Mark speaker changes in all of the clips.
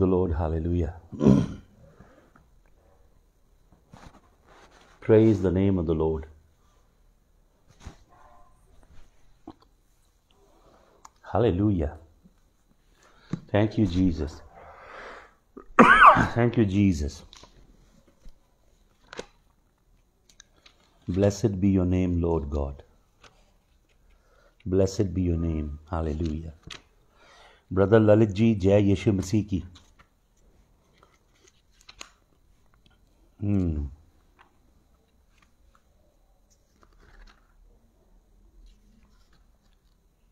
Speaker 1: of the Lord. Hallelujah. Praise the name of the Lord. Hallelujah. Thank you, Jesus. Thank you, Jesus. Blessed be your name, Lord God. Blessed be your name. Hallelujah. brother Lalitji, Jai जय यीशु Hmm.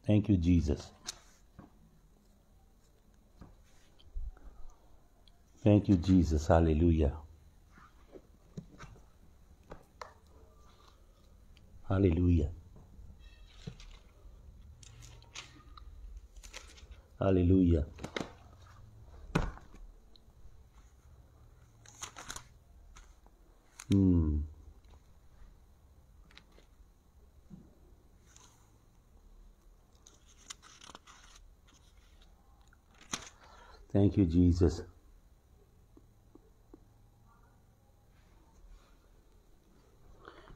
Speaker 1: Thank you, Jesus. Thank you, Jesus. Hallelujah. Hallelujah. Hallelujah. Hmm. Thank you, Jesus.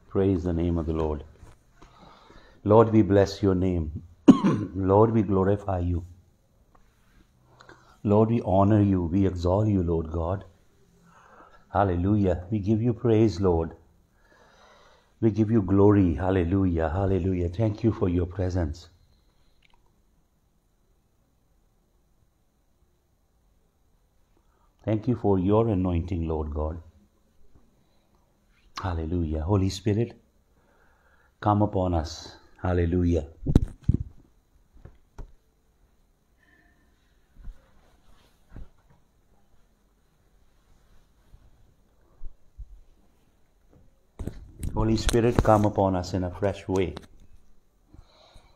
Speaker 1: Praise the name of the Lord. Lord, we bless your name. Lord, we glorify you. Lord, we honor you. We exalt you, Lord God. Hallelujah. We give you praise, Lord. We give you glory. Hallelujah. Hallelujah. Thank you for your presence. Thank you for your anointing, Lord God. Hallelujah. Holy Spirit, come upon us. Hallelujah. Holy Spirit, come upon us in a fresh way.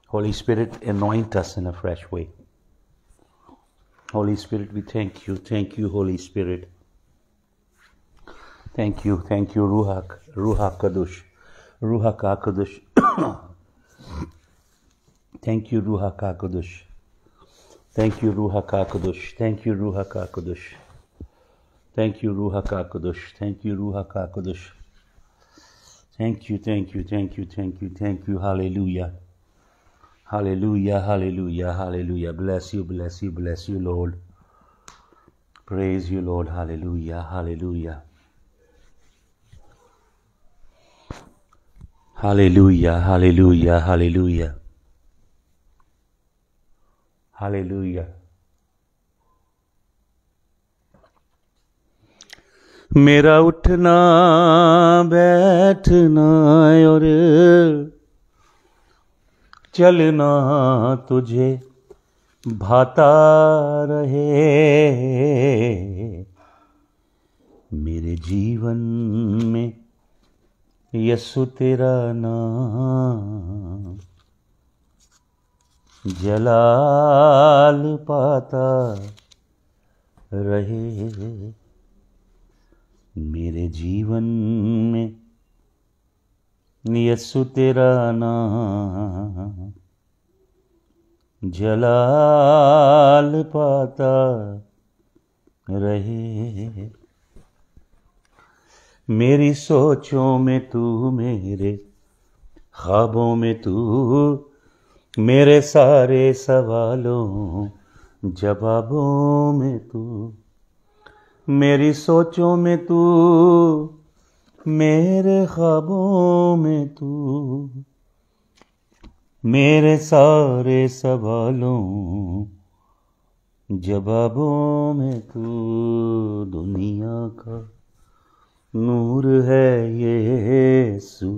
Speaker 1: Holy Spirit, anoint us in a fresh way. Holy Spirit, we thank you. Thank you, Holy Spirit. Thank you. Thank you, Ruach, Ruach Kadosh. Ruach HaKadosh. Thank you, Ruach HaKadosh. Thank you, Ruach HaKadosh. Thank you, Ruach HaKadosh. Thank you, Ruach HaKadosh. Thank you, Ruach HaKadosh. Thank you, thank you, thank you, thank you, thank you. Hallelujah. Hallelujah, hallelujah, hallelujah. Bless you, bless you, bless you, Lord. Praise you, Lord. Hallelujah, hallelujah. Hallelujah, hallelujah, hallelujah. Hallelujah. मेरा उठना बैठना और चलना तुझे भाता रहे मेरे जीवन में यसु तेरा नाम जलाल पाता रहे मेरे जीवन में यसु तेरा नाम जलाल पाता रहे मेरी सोचों में तू मेरे ख्वाबों में तू मेरे सारे सवालों जवाबों में तू मेरी सोचों में तू मेरे ख्वाबों में तू मेरे सारे सवालों जवाबों में तू दुनिया का नूर है ये सू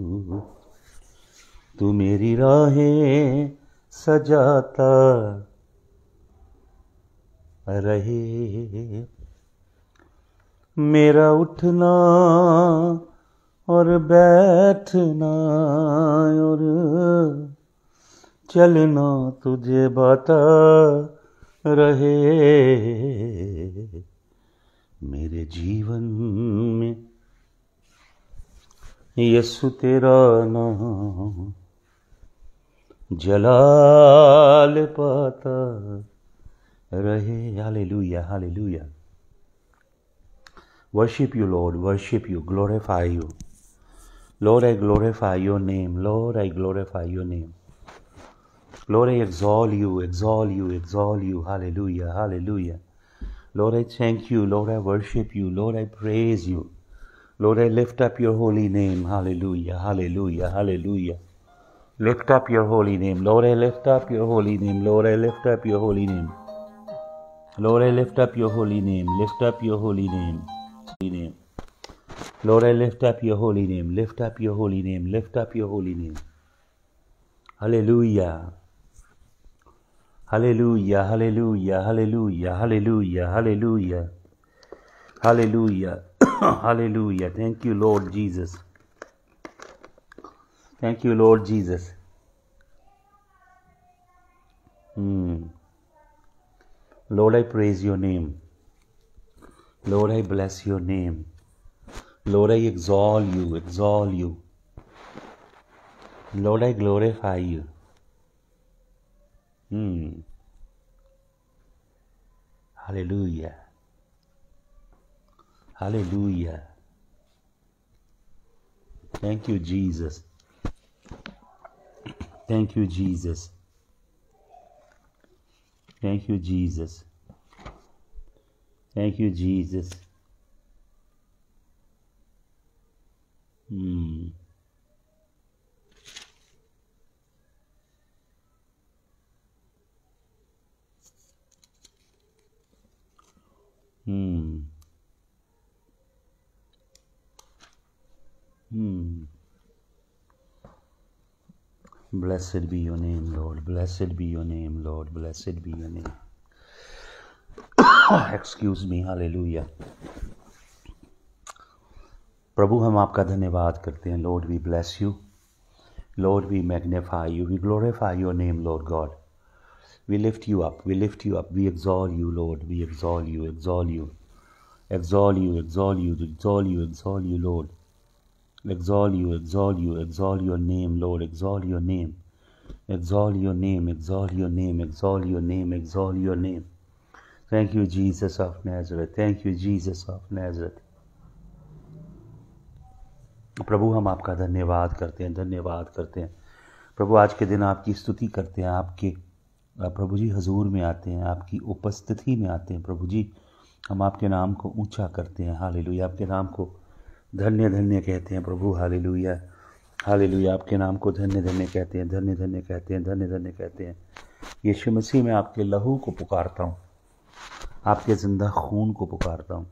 Speaker 1: तू मेरी राहें सजाता रहे मेरा उठना और बैठना और चलना तुझे बता रहे मेरे जीवन में यसु तेरा नाम जलाल पाता रहे hallelujah hallelujah Worship you, Lord, worship you, glorify you. Lord, I glorify your name. Lord, I glorify your name. Lord, I exalt you, exalt you, exalt you. Hallelujah, hallelujah. Lord, I thank you. Lord, I worship you. Lord, I praise you. Lord, I lift up your holy name. Hallelujah, hallelujah, hallelujah. Lift up your holy name. Lord, I lift up your holy name. Lord, I lift up your holy name. Lord, I lift up your holy name. Lift up your holy name name. Lord, I lift up your holy name. Lift up your holy name. Lift up your holy name. Hallelujah. Hallelujah. Hallelujah. Hallelujah. Hallelujah. Hallelujah. Hallelujah. Hallelujah. Thank you, Lord Jesus. Thank you, Lord Jesus. Hmm. Lord, I praise your name. Lord, I bless your name. Lord, I exalt you, exalt you. Lord, I glorify you. Hmm. Hallelujah. Hallelujah. Thank you, Jesus. Thank you, Jesus. Thank you, Jesus. Thank you, Jesus. Hmm. Hmm. Hmm. Blessed be your name, Lord. Blessed be your name, Lord. Blessed be your name. Excuse me hallelujah प्रभु हम आपका धन्यवाद करते हैं Lord we bless you Lord we magnify you we glorify your name Lord God we lift you up we lift you up we exalt you Lord we exalt you exalt you exalt you exalt you exalt you exalt you Lord exalt you exalt you exalt your name Lord exalt your name exalt your name exalt your name exalt your name exalt your name Thank you, Jesus of Nazareth. Thank you, Jesus of Nazareth. प्रभु हम आपका धन्यवाद करते हैं धन्यवाद करते हैं प्रभु आज के दिन आपकी स्तुति करते हैं आपके प्रभु जी हजूर में आते हैं आपकी उपस्थिति में आते हैं प्रभु जी हम आपके नाम को ऊंचा करते हैं हालेलुया आपके नाम को धन्य धन्य कहते हैं प्रभु हाल हालेलुया आपके नाम को धन्य धन्य कहते हैं धन्य धन्य कहते हैं धन्य धन्य कहते हैं यीशु मसीह मैं आपके लहू को पुकारता हूँ आपके ज़िंदा खून को पुकारता हूँ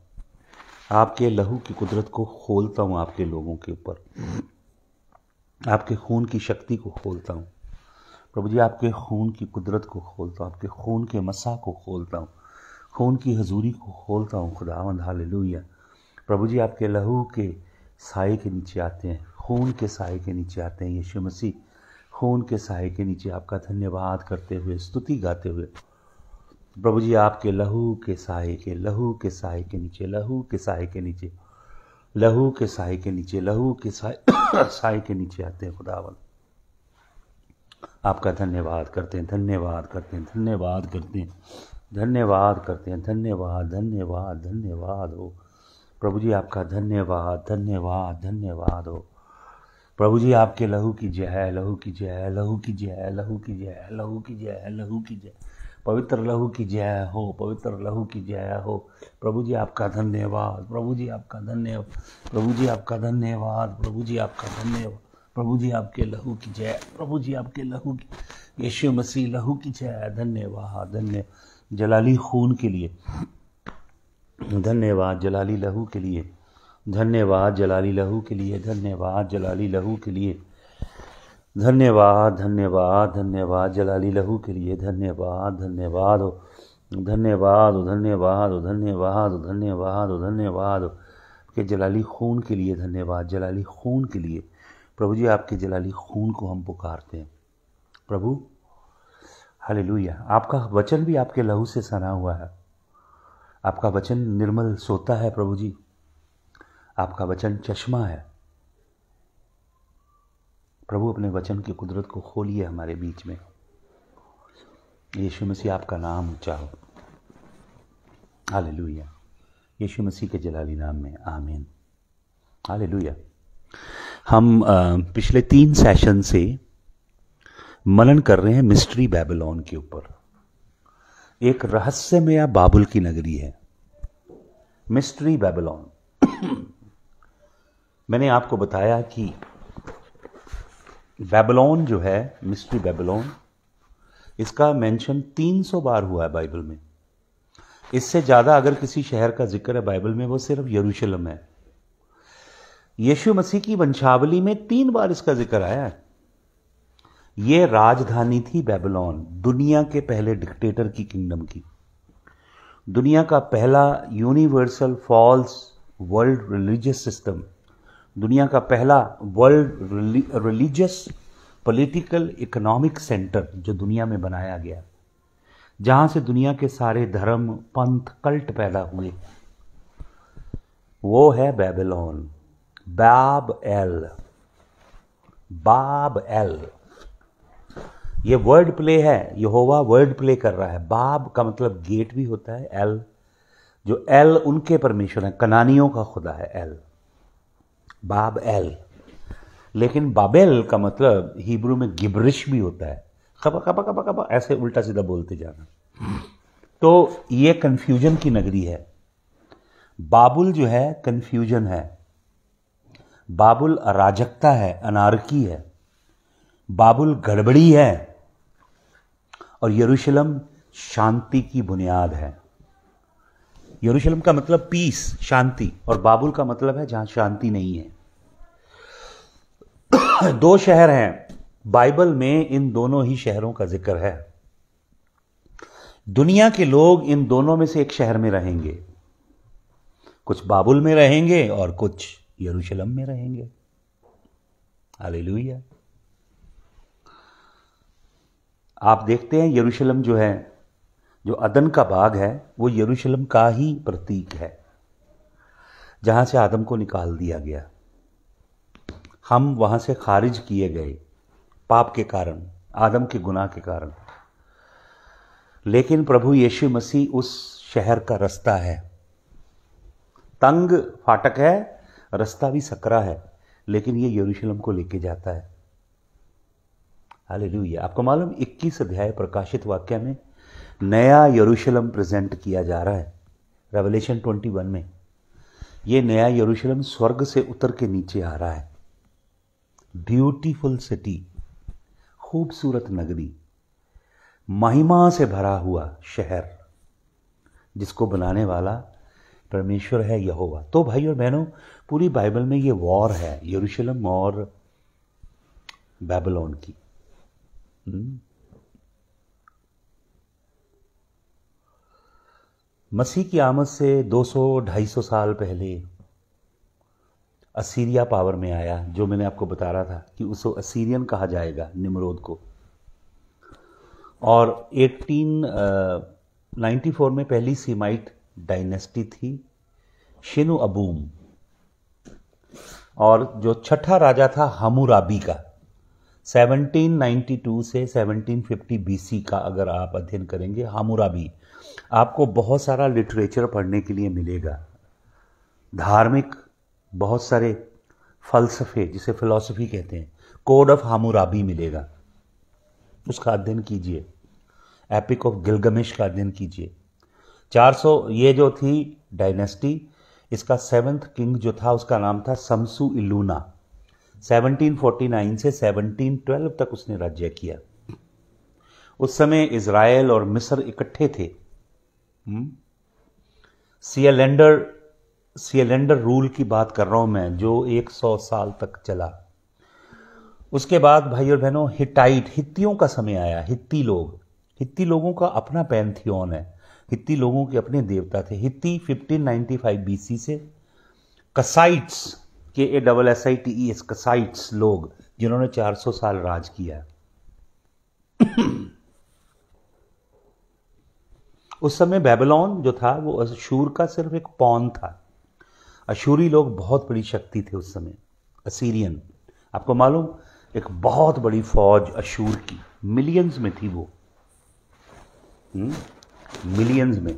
Speaker 1: आपके लहू की कुदरत को खोलता हूँ आपके लोगों के ऊपर आपके खून की शक्ति को खोलता हूँ प्रभु जी आपके खून की कुदरत को खोलता हूँ आपके खून के मसा को खोलता हूँ खून की हजूरी को खोलता हूँ खुदावंद हालेलुया प्रभु जी आपके लहू के साय के नीचे आते हैं खून के साय के नीचे आते हैं यीशु मसीह खून के साय के नीचे आपका धन्यवाद करते हुए स्तुति गाते हुए प्रभु जी आपके लहू के साय के लहू के साय के नीचे लहू के साय के नीचे लहू के साय के नीचे लहू के साय साय के नीचे आते हैं खुदावन आपका धन्यवाद करते हैं धन्यवाद करते हैं धन्यवाद करते हैं धन्यवाद करते हैं धन्यवाद धन्यवाद धन्यवाद हो प्रभु जी आपका धन्यवाद धन्यवाद धन्यवाद हो प्रभु जी आपके लहू की जय लहू की जय लहू की जय लहू की जय लहू की जय लहू की जय पवित्र लहू की जय हो पवित्र लहू की जय हो प्रभु जी आपका धन्यवाद प्रभु जी आपका धन्यवाद प्रभु जी आपका धन्यवाद प्रभु जी आपका धन्यवाद प्रभु जी आपके लहू की जय प्रभु जी आपके लहू की यशु मसीह लहू की जय धन्यवाद धन्य जलाली खून के लिए धन्यवाद जलाली लहू के लिए धन्यवाद जलाली लहू के लिए धन्यवाद जलाली लहू के लिए धन्यवाद धन्यवाद धन्यवाद जलाली लहू के लिए धन्यवाद धन्यवाद हो धन्यवाद धन्यवाद धन्यवाद धन्यवाद धन्यवाद के जलाली खून के लिए धन्यवाद जलाली खून के लिए प्रभु जी आपके जलाली खून को हम पुकारते हैं प्रभु हालेलुया आपका वचन भी आपके लहू से सना हुआ है आपका वचन निर्मल सोता है प्रभु जी आपका वचन चश्मा है प्रभु अपने वचन की कुदरत को खोलिए हमारे बीच में यीशु मसीह आपका नाम ऊंचा हो हाल लुया यीशु मसीह के जलाली नाम में आमीन आले लुया हम पिछले तीन सेशन से मनन कर रहे हैं मिस्ट्री बेबलॉन के ऊपर एक रहस्यमय या बाबुल की नगरी है मिस्ट्री बेबलोन मैंने आपको बताया कि बेबलोन जो है मिस्ट्री बेबलोन इसका मेंशन 300 बार हुआ है बाइबल में इससे ज़्यादा अगर किसी शहर का जिक्र है बाइबल में वो सिर्फ यरूशलेम है यीशु मसीह की वंशावली में तीन बार इसका जिक्र आया है ये राजधानी थी बेबलोन दुनिया के पहले डिक्टेटर की किंगडम की दुनिया का पहला universal false world religious system दुनिया का पहला world religious political economic centre जो दुनिया में बनाया गया जहां से दुनिया के सारे धर्म पंथ कल्ट पैदा हुए वो है बेबीलोन बाब एल बाब एल ये वर्ड प्ले है यहोवा वर्ड प्ले कर रहा है बाब का मतलब गेट भी होता है एल जो एल उनके परमेश्वर है कनानियों का खुदा है एल बाब एल लेकिन बाबेल का मतलब हिब्रू में गिबरिश भी होता है खबा खबा खबा खबा ऐसे उल्टा सीधा बोलते जाना तो ये कन्फ्यूजन की नगरी है बाबुल जो है कन्फ्यूजन है बाबुल अराजकता है अनारकी है बाबुल गड़बड़ी है और यरूशलम शांति की बुनियाद है यरूशलम का मतलब पीस शांति और बाबुल का मतलब है जहां शांति नहीं है दो शहर हैं बाइबल में इन दोनों ही शहरों का जिक्र है दुनिया के लोग इन दोनों में से एक शहर में रहेंगे कुछ बाबुल में रहेंगे और कुछ यरूशलम में रहेंगे अले आप देखते हैं यरूशलम जो है जो अदन का बाग है वो यरूशलम का ही प्रतीक है जहां से आदम को निकाल दिया गया हम वहां से खारिज किए गए पाप के कारण आदम के गुनाह के कारण लेकिन प्रभु यीशु मसीह उस शहर का रास्ता है तंग फाटक है रास्ता भी सकरा है लेकिन ये यरूशलेम को लेके जाता है हालेलुया आपको मालूम 21 अध्याय प्रकाशित वाक्य में नया यरूशलेम प्रेजेंट किया जा रहा है रेवलेशन 21 में ये नया यरूशलेम स्वर्ग से उतर के नीचे आ रहा है ब्यूटीफुल सिटी खूबसूरत नगरी महिमा से भरा हुआ शहर जिसको बनाने वाला परमेश्वर है यहोवा तो भाई और बहनों पूरी बाइबल में ये वॉर है यरूशलेम और बेबलोन की हम्म। मसीह की आमद से 200-250 साल पहले असीरिया पावर में आया जो मैंने आपको बता रहा था कि उसको असीरियन कहा जाएगा निमरोद को और 1894 में पहली सीमाइट डायनेस्टी थी शिनु अबूम और जो छठा राजा था हमुराबी का 1792 से 1750 बीसी का अगर आप अध्ययन करेंगे हामुराबी आपको बहुत सारा लिटरेचर पढ़ने के लिए मिलेगा धार्मिक बहुत सारे फ़लसफ़े जिसे फिलॉसफी कहते हैं कोड ऑफ हामूराबी मिलेगा उसका अध्ययन कीजिए एपिक ऑफ गिलगमेश का अध्ययन कीजिए 400 ये जो थी डायनेस्टी इसका सेवन्थ किंग जो था उसका नाम था समसू इलूना 1749 से 1712 तक उसने राज्य किया उस समय इसराइल और मिस्र इकट्ठे थे सियलेंडर हम्म। सिलेंडर रूल की बात कर रहा हूं मैं जो 100 साल तक चला उसके बाद भाई और बहनों हिटाइट हित्तियों का समय आया हित्ती लोग हित्ती लोगों का अपना पैनथियोन है हित्ती लोगों के अपने देवता थे हित्ती 1595 बीसी से कसाइट्स के A double S I T S Kassites लोग जिन्होंने 400 साल राज किया उस समय बेबलॉन जो था वो अशूर का सिर्फ एक पौन था अशूरी लोग बहुत बड़ी शक्ति थे उस समय असीरियन आपको मालूम एक बहुत बड़ी फौज अशूर की मिलियंस में थी वो हम्म? मिलियंस में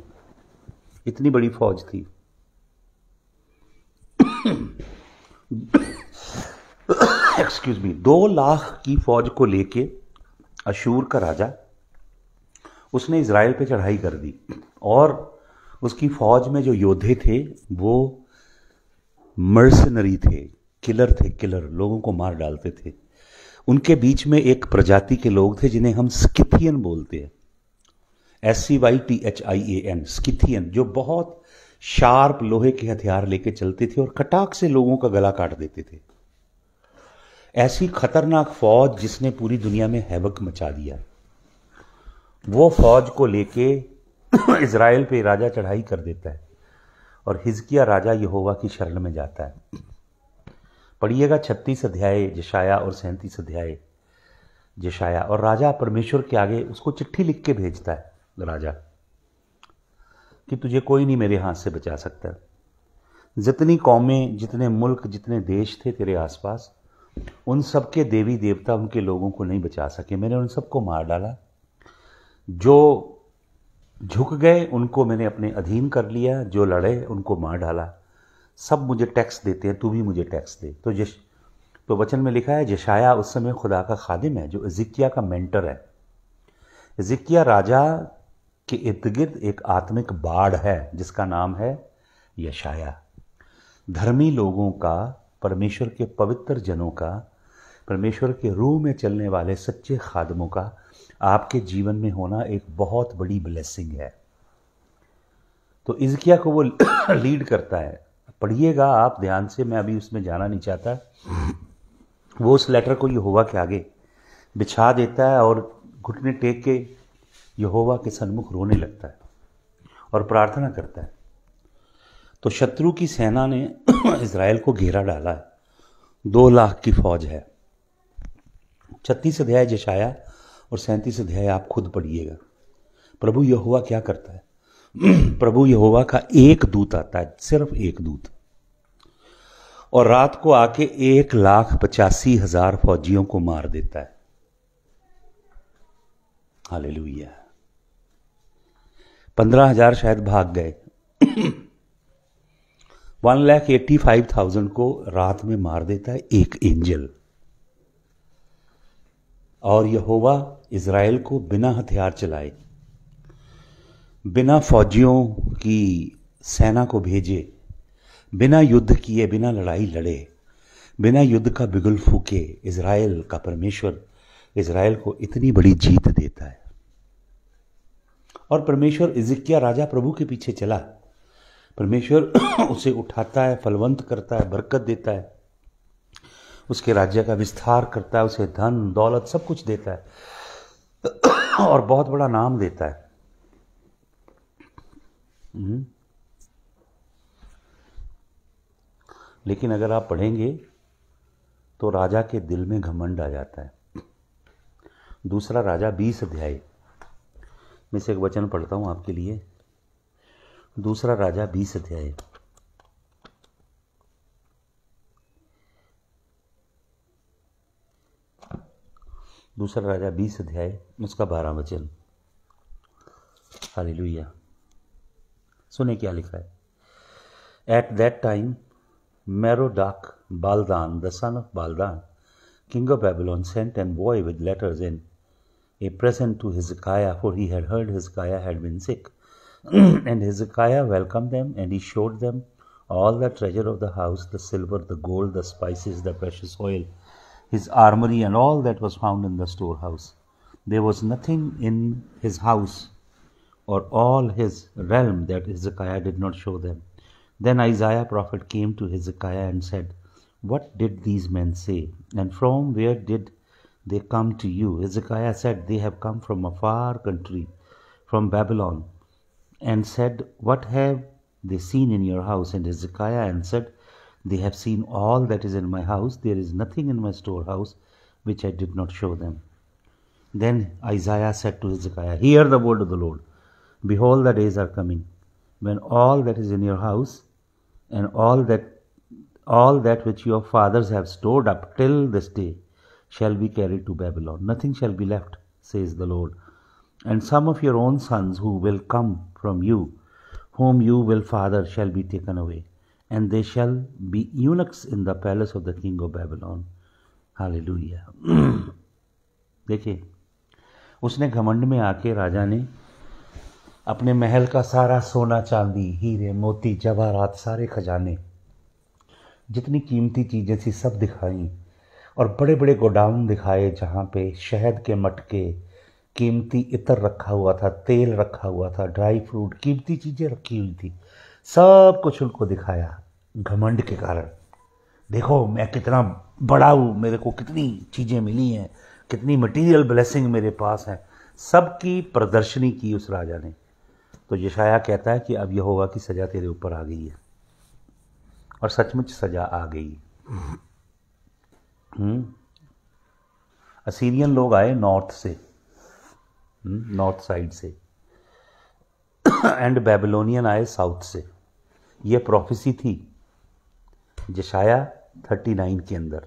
Speaker 1: इतनी बड़ी फौज थी एक्सक्यूज मी दो लाख की फौज को लेके अशूर का राजा उसने इसराइल पे चढ़ाई कर दी और उसकी फौज में जो योद्धे थे वो मर्सनरी थे किलर थे किलर लोगों को मार डालते थे उनके बीच में एक प्रजाति के लोग थे जिन्हें हम स्किथियन बोलते हैं S C Y T H I A N Scythian जो बहुत शार्प लोहे के हथियार लेके चलते थे और कटाक से लोगों का गला काट देते थे ऐसी खतरनाक फौज जिसने पूरी दुनिया में हैवक मचा दिया वो फौज को लेके इसराइल पे राजा चढ़ाई कर देता है और हिजकिया राजा यहोवा की शरण में जाता है पढ़िएगा छत्तीस अध्याय जशाया और सैंतीस अध्याय जशाया और राजा परमेश्वर के आगे उसको चिट्ठी लिख के भेजता है राजा कि तुझे कोई नहीं मेरे हाथ से बचा सकता जितनी कौमें जितने मुल्क जितने देश थे तेरे आसपास उन सबके देवी देवता उनके लोगों को नहीं बचा सके मैंने उन सबको मार डाला जो झुक गए उनको मैंने अपने अधीन कर लिया जो लड़े उनको मार डाला सब मुझे टैक्स देते हैं तू भी मुझे टैक्स दे तो यश तो वचन में लिखा है जशाया उस समय खुदा का खादिम है जो इजिकिया का मेंटर है इजिकिया राजा के इर्द गिर्द एक आत्मिक बाढ़ है जिसका नाम है यशाया धर्मी लोगों का परमेश्वर के पवित्र जनों का परमेश्वर के रूह में चलने वाले सच्चे खादमों का आपके जीवन में होना एक बहुत बड़ी ब्लेसिंग है तो इजकिया को वो लीड करता है पढ़िएगा आप ध्यान से मैं अभी उसमें जाना नहीं चाहता वो उस लेटर को यहोवा के आगे बिछा देता है और घुटने टेक के यहोवा के सन्मुख रोने लगता है और प्रार्थना करता है तो शत्रु की सेना ने इसराइल को घेरा डाला है दो लाख की फौज है छत्तीस अध्याय जशाया और सैंतीस अध्याय आप खुद पढ़िएगा प्रभु यहोवा क्या करता है प्रभु यहोवा का एक दूत आता है सिर्फ एक दूत और रात को आके एक लाख पचासी हजार फौजियों को मार देता है हाले लुया पंद्रह हजार शायद भाग गए one lakh eighty five thousand को रात में मार देता है एक एंजल और यहोवा इसराइल को बिना हथियार चलाए बिना फौजियों की सेना को भेजे बिना युद्ध किए बिना लड़ाई लड़े बिना युद्ध का बिगुल फूके इसराइल का परमेश्वर इसराइल को इतनी बड़ी जीत देता है और परमेश्वर इजिकिया राजा प्रभु के पीछे चला परमेश्वर उसे उठाता है फलवंत करता है बरकत देता है उसके राज्य का विस्तार करता है उसे धन दौलत सब कुछ देता है और बहुत बड़ा नाम देता है हम्म। लेकिन अगर आप पढ़ेंगे तो राजा के दिल में घमंड आ जाता है दूसरा राजा बीस अध्याय मैं से एक वचन पढ़ता हूँ आपके लिए दूसरा राजा बीस अध्याय दूसरा राजा बीस अध्याय उसका बारह वचन हाली सुने क्या लिखा है at that time Merodach Baladan the son of Baladan king of Babylon sent एंड बॉय with letters in a present to Hezekiah for he had heard Hezekiah had been sick and Hezekiah welcome them and he showed them all the treasure of the house the silver the gold the spices the precious oil his armory, and all that was found in the storehouse. There was nothing in his house or all his realm that Hezekiah did not show them. Then Isaiah prophet came to Hezekiah and said, What did these men say? And from where did they come to you? Hezekiah said, They have come from a far country, from Babylon. And said, What have they seen in your house? And Hezekiah answered, they have seen all that is in my house. There is nothing in my storehouse which I did not show them. Then Isaiah said to Hezekiah, Hear the word of the Lord. Behold, the days are coming when all that is in your house and all that all that which your fathers have stored up till this day shall be carried to Babylon. Nothing shall be left, says the Lord. And some of your own sons who will come from you, whom you will father, shall be taken away. and they shall be eunuchs in the palace of the king of Babylon. Hallelujah. देखिए उसने घमंड में आके राजा ने अपने महल का सारा सोना चांदी हीरे मोती जवाहरात सारे खजाने जितनी कीमती चीज़ें थी सब दिखाई और बड़े बड़े गोडाउन दिखाए जहाँ पे शहद के मटके कीमती इतर रखा हुआ था तेल रखा हुआ था ड्राई फ्रूट कीमती चीज़ें रखी हुई थी सब कुछ उनको दिखाया घमंड के कारण देखो मैं कितना बड़ा हूँ मेरे को कितनी चीज़ें मिली हैं कितनी मटेरियल ब्लेसिंग मेरे पास हैं सबकी प्रदर्शनी की उस राजा ने तो यशाया कहता है कि अब यह होगा कि सज़ा तेरे ऊपर आ गई है और सचमुच सज़ा आ गई हम्म। असीरियन लोग आए नॉर्थ से हम्म, नॉर्थ साइड से एंड बेबलोनियन आए साउथ से यह प्रोफेसी थी जशाया 39 के अंदर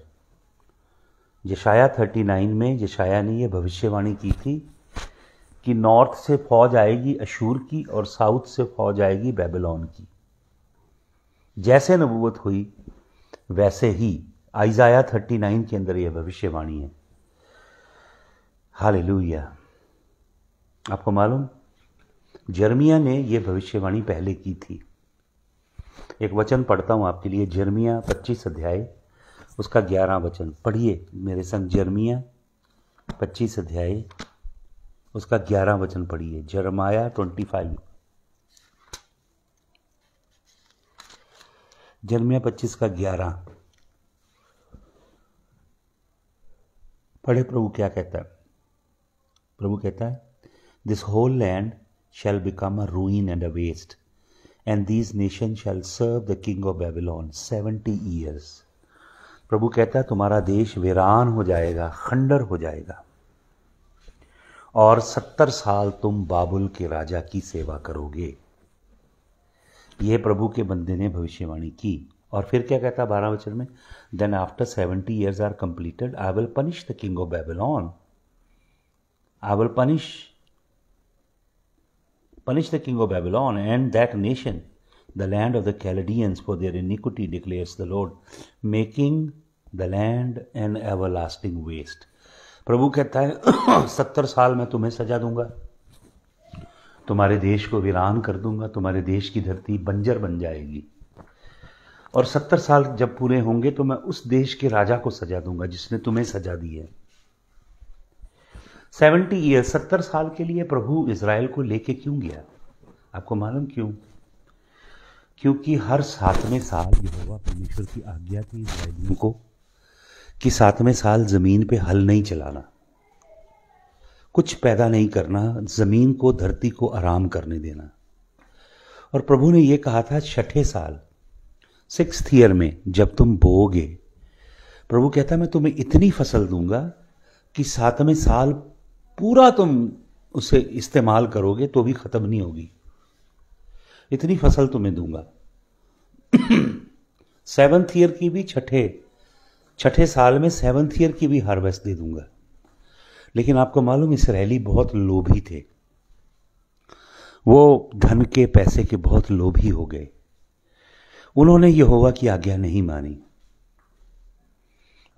Speaker 1: जशाया 39 में जशाया ने यह भविष्यवाणी की थी कि नॉर्थ से फौज आएगी अशूर की और साउथ से फौज आएगी बेबीलोन की जैसे नबूवत हुई वैसे ही आइजाया 39 के अंदर यह भविष्यवाणी है हाल आपको मालूम जर्मिया ने यह भविष्यवाणी पहले की थी एक वचन पढ़ता हूँ आपके लिए जर्मिया पच्चीस अध्याय उसका ग्यारह वचन पढ़िए मेरे संग जर्मिया पच्चीस अध्याय उसका ग्यारह वचन पढ़िए जरमाया ट्वेंटी फाइव जर्मिया पच्चीस का ग्यारह पढ़े प्रभु क्या कहता है प्रभु कहता है this whole land shall become a ruin and a waste and these nation shall serve the king of Babylon seventy years प्रभु कहता है तुम्हारा देश वीरान हो जाएगा खंडर हो जाएगा और सत्तर साल तुम बाबुल के राजा की सेवा करोगे यह प्रभु के बंदे ने भविष्यवाणी की और फिर क्या कहता बारह वचन में then after seventy years are completed I will punish the king of Babylon I will punish Punish the king of Babylon and that nation, the land of the Chaldeans, for their iniquity, declares the Lord, making the land an everlasting waste. प्रभु कहता है सत्तर साल में तुम्हें सजा दूंगा तुम्हारे देश को वीरान कर दूंगा तुम्हारे देश की धरती बंजर बन जाएगी और सत्तर साल जब पूरे होंगे तो मैं उस देश के राजा को सजा दूंगा जिसने तुम्हें सजा दी है सेवेंटी ईयर सत्तर साल के लिए प्रभु इसराइल को लेके क्यों गया आपको मालूम क्यों क्योंकि हर सातवें साल यहोवा परमेश्वर की आज्ञा थी इसराइलियों को कि सातवें साल ज़मीन पे हल नहीं चलाना कुछ पैदा नहीं करना ज़मीन को धरती को आराम करने देना और प्रभु ने यह कहा था छठे साल सिक्स ईयर में जब तुम बोगे प्रभु कहता मैं तुम्हें इतनी फसल दूंगा कि सातवें साल पूरा तुम उसे इस्तेमाल करोगे तो भी ख़त्म नहीं होगी इतनी फसल तुम्हें दूंगा सेवंथ ईयर की भी छठे छठे साल में सेवंथ ईयर की भी हार्वेस्ट दे दूंगा लेकिन आपको मालूम इसराइली बहुत लोभी थे वो धन के पैसे के बहुत लोभी हो गए उन्होंने यहोवा की आज्ञा नहीं मानी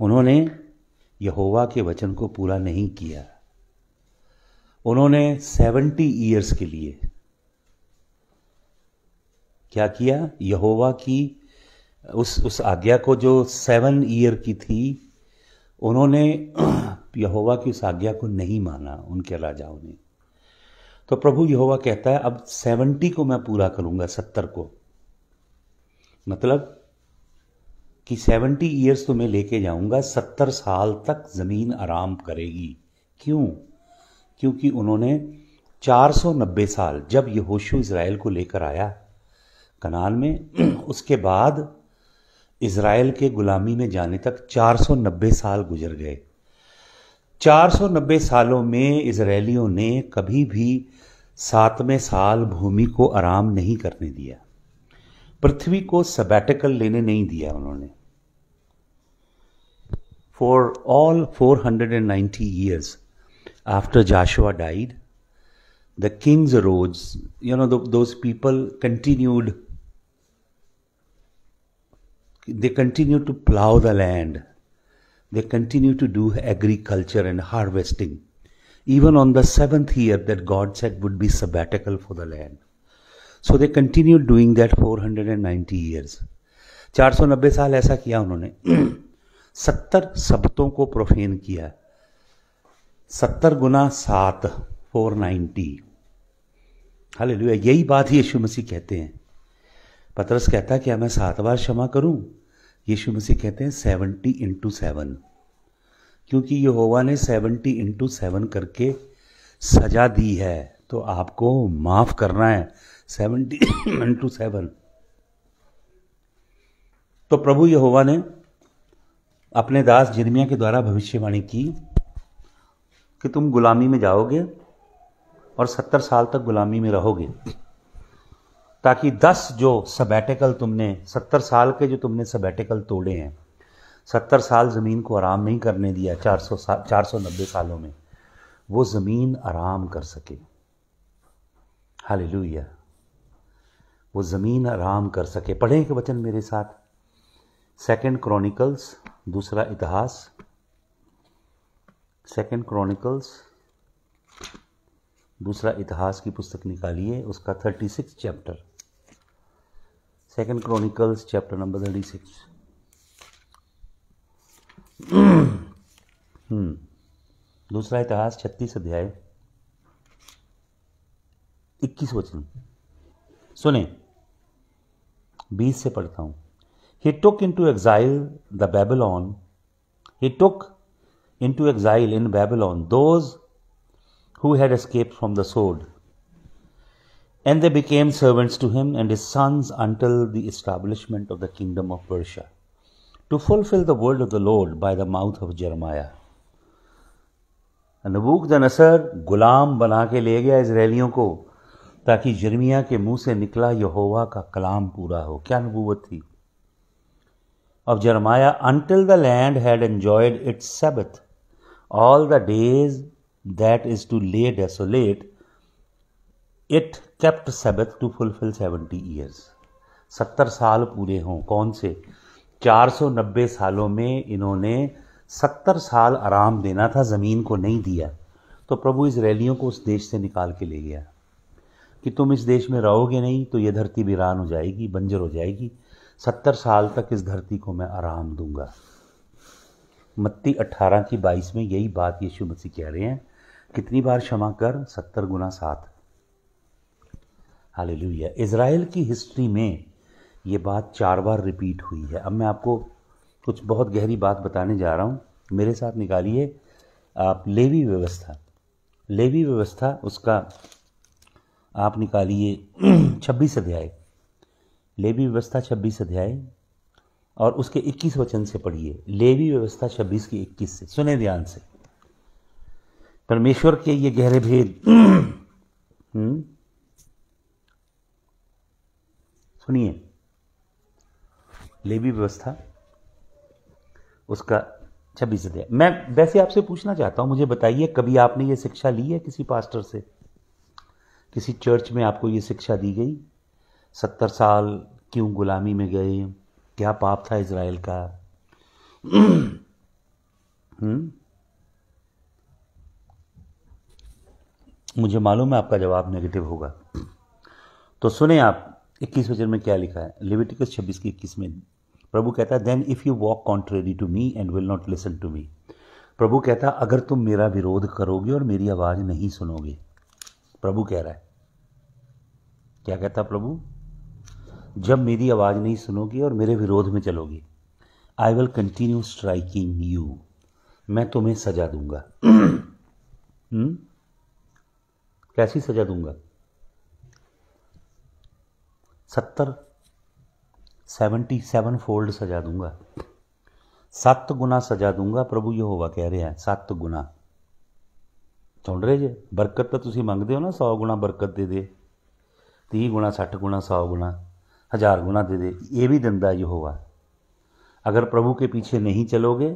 Speaker 1: उन्होंने यहोवा के वचन को पूरा नहीं किया उन्होंने सेवेंटी ईयर्स के लिए क्या किया यहोवा की उस उस आज्ञा को जो सेवन ईयर की थी उन्होंने यहोवा की उस आज्ञा को नहीं माना उनके राजाओं ने तो प्रभु यहोवा कहता है अब सेवेंटी को मैं पूरा करूंगा सत्तर को मतलब कि सेवेंटी ईयर्स तो मैं लेके जाऊंगा सत्तर साल तक जमीन आराम करेगी क्यों क्योंकि उन्होंने 490 साल जब होशु इसराइल को लेकर आया कनाल में उसके बाद इसराइल के ग़ुलामी में जाने तक 490 साल गुजर गए 490 सालों में इसराइलियों ने कभी भी सातवें साल भूमि को आराम नहीं करने दिया पृथ्वी को सबैटिकल लेने नहीं दिया उन्होंने for all 490 years after Joshua died, the kings arose. You know, those people continued. They continued to plow the land. They continued to do agriculture and harvesting. Even on the seventh year that God said would be sabbatical for the land. So they continued doing that 490 years. 490 साल ऐसा किया उन्होंने सत्तर सबतों को profane किया सत्तर गुना सात फोर नाइन्टी हाल यही बात यीशु मसीह कहते हैं पतरस कहता है क्या मैं सात बार क्षमा करूं यीशु मसीह कहते हैं सेवनटी इंटू सेवन क्योंकि यहोवा ने सेवनटी इंटू सेवन करके सजा दी है तो आपको माफ़ करना है सेवनटी इंटू सेवन तो प्रभु यहोवा ने अपने दास जिर्मिया के द्वारा भविष्यवाणी की कि तुम गुलामी में जाओगे और सत्तर साल तक गुलामी में रहोगे ताकि दस जो सबैटिकल तुमने सत्तर साल के जो तुमने सबैटिकल तोड़े हैं सत्तर साल ज़मीन को आराम नहीं करने दिया चार सौ सा, चार सौ नब्बे सालों में वो ज़मीन आराम कर सके हाली वो ज़मीन आराम कर सके पढ़ें के वचन मेरे साथ सेकंड क्रॉनिकल्स दूसरा इतिहास सेकंड क्रॉनिकल्स दूसरा इतिहास की पुस्तक निकालिए उसका thirty six chapter second Chronicles chapter number thirty six दूसरा इतिहास छत्तीस अध्याय इक्कीस वचन सुने बीस से पढ़ता हूं he took into exile the Babylon he took into exile in Babylon those who had escaped from the sword. And they became servants to him and his sons until the establishment of the kingdom of Persia, to fulfill the word of the Lord by the mouth of Jeremiah. Nebuchadnezzar gulam banake के ले गया इसराइलियों को ताकि जर्मिया के मुंह से निकला यहोवा का कलाम पूरा हो क्या नबूवत थी अब Jeremiah until the land had enjoyed its Sabbath all the days that is to lay desolate, it kept Sabbath to fulfill 70 years. सत्तर साल पूरे हों कौन से 490 सालों में इन्होंने सत्तर साल आराम देना था ज़मीन को नहीं दिया तो प्रभु इस रैलियों को उस देश से निकाल के ले गया कि तुम इस देश में रहोगे नहीं तो यह धरती वीरान हो जाएगी बंजर हो जाएगी सत्तर साल तक इस धरती को मैं आराम दूंगा मत्ती अट्ठारह की बाईस में यही बात यीशु मसीह कह रहे हैं कितनी बार क्षमा कर सत्तर गुना सात हालेलुया इसराइल की हिस्ट्री में ये बात चार बार रिपीट हुई है अब मैं आपको कुछ बहुत गहरी बात बताने जा रहा हूँ मेरे साथ निकालिए आप लेवी व्यवस्था लेवी व्यवस्था उसका आप निकालिए छब्बीस अध्याय लेवी व्यवस्था छब्बीस अध्याय और उसके 21 वचन से पढ़िए लेवी व्यवस्था 26 की 21 से सुने ध्यान से परमेश्वर के ये गहरे भेद हम्म। सुनिए लेवी व्यवस्था उसका छब्बीस अध्याय मैं वैसे आपसे पूछना चाहता हूं मुझे बताइए कभी आपने ये शिक्षा ली है किसी पास्टर से किसी चर्च में आपको ये शिक्षा दी गई सत्तर साल क्यों गुलामी में गए क्या पाप था इज़राइल का हम्म? मुझे मालूम है आपका जवाब नेगेटिव होगा तो सुने आप इक्कीस वचन में क्या लिखा है लिविटिकस छब्बीस की इक्कीस में प्रभु कहता है then if you walk contrary to me and will not listen to me प्रभु कहता अगर तुम मेरा विरोध करोगे और मेरी आवाज़ नहीं सुनोगे प्रभु कह रहा है क्या कहता प्रभु जब मेरी आवाज़ नहीं सुनोगी और मेरे विरोध में चलोगी I will continue striking you मैं तुम्हें सजा दूंगा हम्म? कैसी सजा दूंगा सत्तर सेवेंटी सेवन फोल्ड सजा दूंगा सात गुना सजा दूंगा प्रभु यहोवा कह रहे हैं सात गुना सुन रहे जे बरकत तो तुम मंगते हो ना सौ गुना बरकत दे दे तीह ਗੁਣਾ सठ ਗੁਣਾ सौ ਗੁਣਾ हजार गुना दे दे ये भी जो होगा अगर प्रभु के पीछे नहीं चलोगे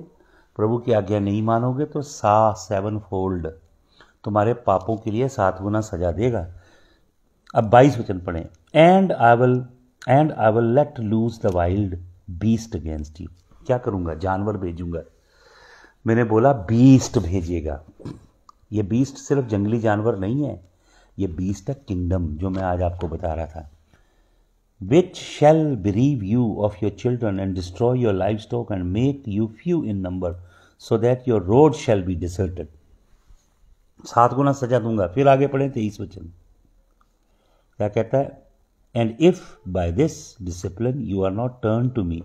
Speaker 1: प्रभु की आज्ञा नहीं मानोगे तो सा सेवन फोल्ड तुम्हारे पापों के लिए सात गुना सजा देगा अब बाईस वचन पढ़े and I will and I will let loose the wild beast against you क्या करूँगा जानवर भेजूंगा मैंने बोला बीस्ट भेजेगा ये बीस्ट सिर्फ जंगली जानवर नहीं है ये बीस्ट है किंगडम जो मैं आज आपको बता रहा था which which bereave you of your children and destroy destroy livestock and make you few in number so that your road shall be deserted. सात गुना सजा दूंगा फिर आगे पढ़े तेईस तो वचन क्या कहता है and if by this discipline you are not turn to me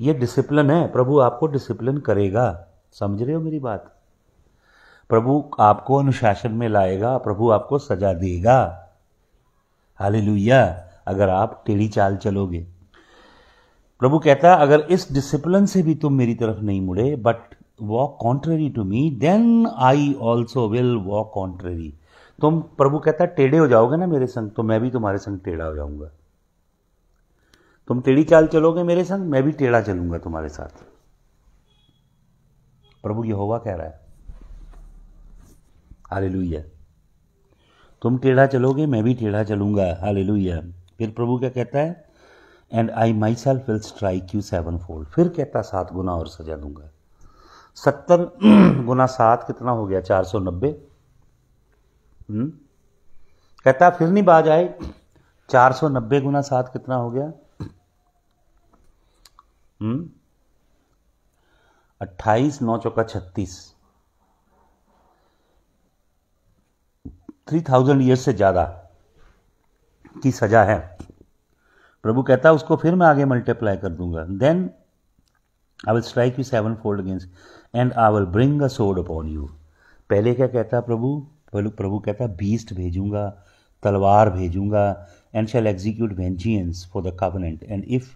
Speaker 1: ये डिसिप्लिन है प्रभु आपको डिसिप्लिन करेगा समझ रहे हो मेरी बात प्रभु आपको अनुशासन में लाएगा प्रभु आपको सजा देगा हाली लुया अगर आप टेढ़ी चाल चलोगे प्रभु कहता अगर इस डिसिप्लिन से भी तुम मेरी तरफ नहीं मुड़े but walk contrary to me then I also will walk contrary तुम प्रभु कहता टेढ़े हो जाओगे ना मेरे संग तो मैं भी तुम्हारे संग टेढ़ा हो जाऊंगा तुम टेढ़ी चाल चलोगे मेरे संग मैं भी टेढ़ा चलूंगा तुम्हारे साथ प्रभु होगा कह रहा है हालेलुया तुम टेढ़ा चलोगे मैं भी टेढ़ा चलूंगा लुइया फिर प्रभु क्या कहता है and I myself will strike you sevenfold फिर कहता सात गुना और सजा दूंगा सत्तर गुना सात कितना हो गया चार सौ नब्बे हम्म? कहता फिर नहीं बाज आए चार सौ नब्बे गुना सात कितना हो गया हम्म? अट्ठाईस नौ चौका छत्तीस थ्री थाउजेंड ईयर्स से ज़्यादा की सजा है प्रभु कहता है उसको फिर मैं आगे मल्टीप्लाई कर दूंगा then I will strike you sevenfold against and I will bring a sword upon you पहले क्या कहता प्रभु पहले प्रभु कहता बीस्ट भेजूंगा तलवार भेजूंगा and shall execute vengeance for the covenant and if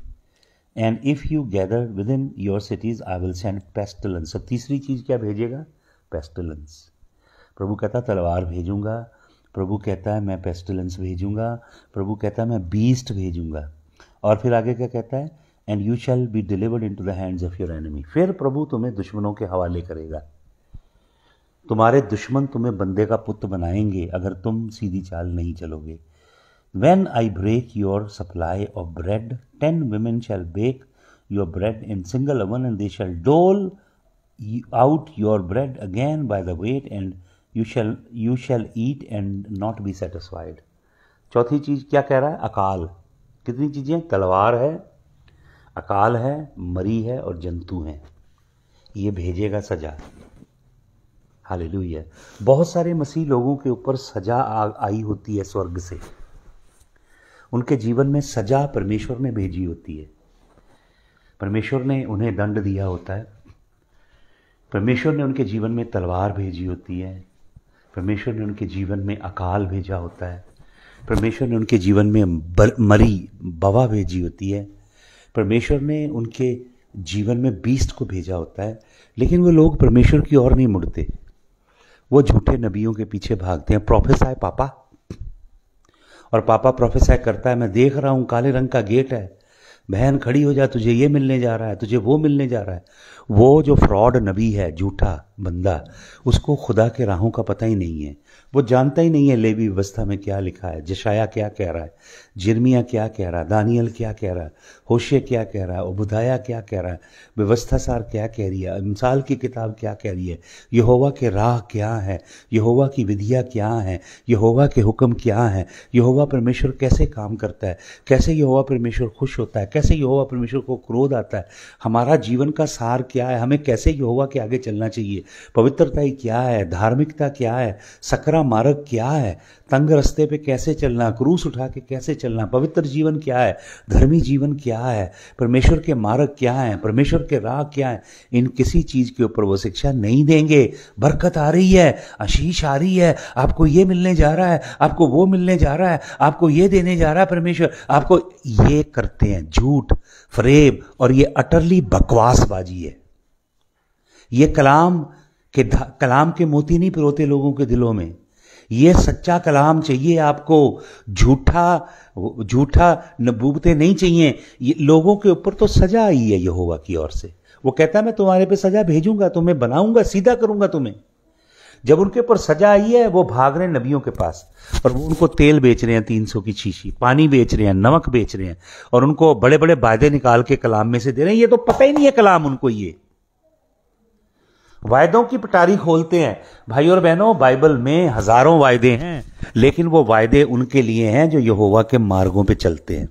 Speaker 1: and if you gather within your cities I will send pestilence अब तीसरी चीज़ क्या भेजेगा पेस्टलेंस प्रभु कहता तलवार भेजूंगा प्रभु कहता है मैं पेस्टिलेंस भेजूंगा प्रभु कहता है मैं बीस्ट भेजूंगा और फिर आगे क्या कहता है and you shall be delivered into the hands of your enemy फिर प्रभु तुम्हें दुश्मनों के हवाले करेगा तुम्हारे दुश्मन तुम्हें बंदे का पुत्र बनाएंगे अगर तुम सीधी चाल नहीं चलोगे when I break your supply of bread ten women shall bake your bread in single oven and they shall dole out your bread again by the weight and you shall you shall eat and not be satisfied चौथी चीज़ क्या कह रहा है अकाल कितनी चीज़ें तलवार है अकाल है मरी है और जंतु हैं ये भेजेगा सजा है बहुत सारे मसीह लोगों के ऊपर सजा आ, आई होती है स्वर्ग से उनके जीवन में सजा परमेश्वर ने भेजी होती है परमेश्वर ने उन्हें दंड दिया होता है परमेश्वर ने उनके जीवन में तलवार भेजी होती है परमेश्वर ने उनके जीवन में अकाल भेजा होता है परमेश्वर ने उनके जीवन में बर, मरी बवा भेजी होती है परमेश्वर ने उनके जीवन में बीस्ट को भेजा होता है लेकिन वो लोग परमेश्वर की ओर नहीं मुड़ते वो झूठे नबियों के पीछे भागते हैं प्रोफेसर पापा और पापा प्रोफेसर करता है मैं देख रहा हूँ काले रंग का गेट है बहन खड़ी हो जा तुझे ये मिलने जा रहा है तुझे वो मिलने जा रहा है वो जो फ्रॉड नबी है झूठा बंदा उसको खुदा के राहों का पता ही नहीं है वो जानता ही नहीं है लेवी व्यवस्था में क्या लिखा है जशाया क्या कह रहा है जिरमिया क्या कह रहा दानियल क्या कह रहा होशे क्या कह रहा उबुदाया क्या कह रहा व्यवस्था सार क्या कह रही है इंसाल की किताब क्या कह रही है यहोवा के राह क्या है यहोवा की विधियाँ क्या हैं यहोवा के हुक्म क्या हैं यहोवा परमेश्वर कैसे काम करता है कैसे यहोवा परमेश्वर खुश होता है कैसे यहोवा परमेश्वर को क्रोध आता है हमारा जीवन का सार क्या है हमें कैसे यहोवा के आगे चलना चाहिए पवित्रता ही क्या है धार्मिकता क्या है सकरा मार्ग क्या है तंग रस्ते पे कैसे चलना क्रूस उठा के कैसे चलना पवित्र जीवन क्या है धर्मी जीवन क्या है परमेश्वर के मार्ग क्या है परमेश्वर के राह क्या है इन किसी चीज़ के ऊपर वो शिक्षा नहीं देंगे बरकत आ रही है आशीष आ रही है आपको ये मिलने जा रहा है आपको वो मिलने जा रहा है आपको ये देने जा रहा है परमेश्वर आपको ये करते हैं झूठ फरेब और ये अटरली बकवासबाजी है ये कलाम के कलाम के मोती नहीं पिरोते लोगों के दिलों में ये सच्चा कलाम चाहिए आपको झूठा झूठा नबूबते नहीं चाहिए ये लोगों के ऊपर तो सजा आई है यहोवा की ओर से वो कहता है मैं तुम्हारे पे सजा भेजूंगा तुम्हें बनाऊंगा सीधा करूंगा तुम्हें जब उनके ऊपर सजा आई है वो भाग रहे नबियों के पास और वो उनको तेल बेच रहे हैं तीन सौ की शीशी पानी बेच रहे हैं नमक बेच रहे हैं और उनको बड़े बड़े वायदे निकाल के कलाम में से दे रहे हैं ये तो पता ही नहीं है कलाम उनको ये वायदों की पटारी खोलते हैं भाई और बहनों बाइबल में हजारों वायदे हैं लेकिन वो वायदे उनके लिए हैं जो यहोवा के मार्गों पे चलते हैं